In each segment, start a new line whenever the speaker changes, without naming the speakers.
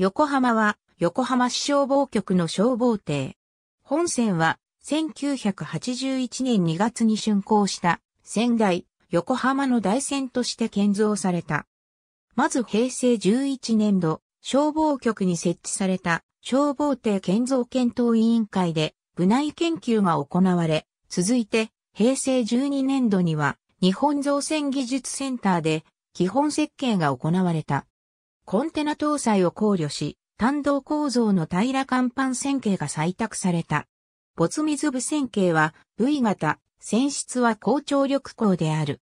横浜は横浜市消防局の消防艇。本線は1981年2月に竣工した仙台、横浜の大線として建造された。まず平成11年度、消防局に設置された消防艇建造検討委員会で部内研究が行われ、続いて平成12年度には日本造船技術センターで基本設計が行われた。コンテナ搭載を考慮し、単道構造の平ら甲板線形が採択された。没水部線形は V 型、船室は高張力鋼である。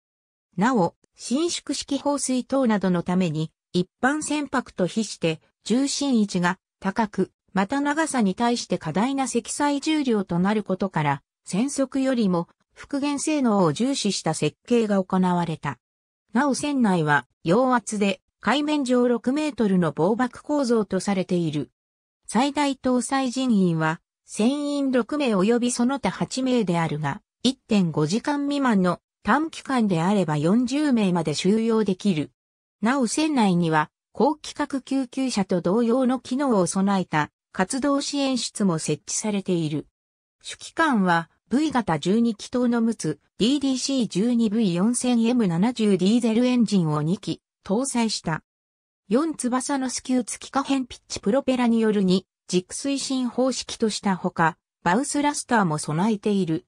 なお、伸縮式放水等などのために、一般船舶と比して重心位置が高く、また長さに対して過大な積載重量となることから、船速よりも復元性能を重視した設計が行われた。なお船内は洋圧で海面上6メートルの防爆構造とされている。最大搭載人員は、船員6名及びその他8名であるが、1.5時間未満の短期間であれば40名まで収容できる。なお船内には、高規格救急車と同様の機能を備えた活動支援室も設置されている。主機関は V 型12気筒の6つ DDC12V4000M70 ディーゼルエンジンを2機、搭載した。4翼のスキュー付き可変ピッチプロペラによる2軸推進方式としたほか、バウスラスターも備えている。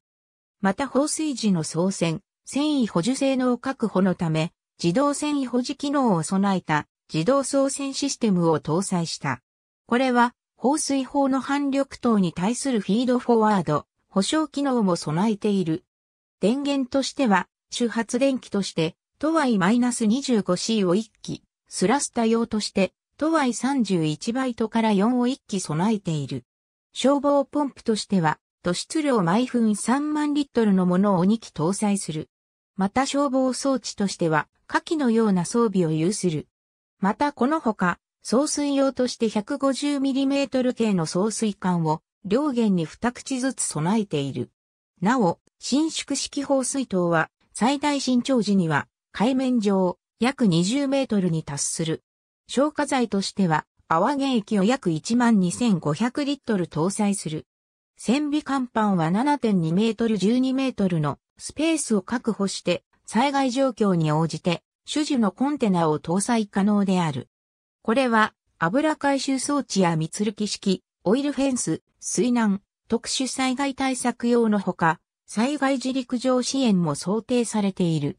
また放水時の操船、繊維補助性能確保のため、自動繊維保持機能を備えた自動操船システムを搭載した。これは、放水砲の反力等に対するフィードフォワード、保証機能も備えている。電源としては、周発電機として、トワイ -25C を1機、スラスタ用として、トワイ31バイトから4を1機備えている。消防ポンプとしては、都出量毎分3万リットルのものを2機搭載する。また消防装置としては、下記のような装備を有する。またこのほか、送水用として 150mm 系の送水管を両舷に2口ずつ備えている。なお、伸縮式放水筒は最大伸長時には海面上約20メートルに達する。消火剤としては、泡原液を約12,500リットル搭載する。船尾甲板は7.2メートル12メートルのスペースを確保して災害状況に応じて種樹のコンテナを搭載可能である。これは油回収装置や密力式、オイルフェンス、水難、特殊災害対策用のほか、災害自陸上支援も想定されている。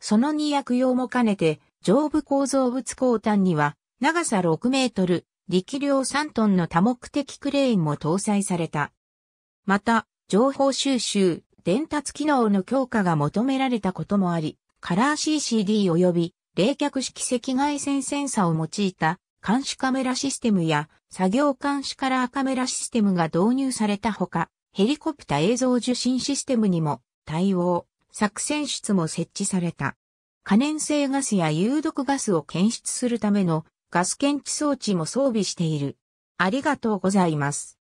その2役用も兼ねて、上部構造物鋼端には、長さ6メートル、力量3トンの多目的クレーンも搭載された。また、情報収集、伝達機能の強化が求められたこともあり、カラー CCD 及び冷却式赤外線センサを用いた監視カメラシステムや作業監視カラーカメラシステムが導入されたほか、ヘリコプター映像受信システムにも対応。作戦室も設置された。可燃性ガスや有毒ガスを検出するためのガス検知装置も装備している。ありがとうございます。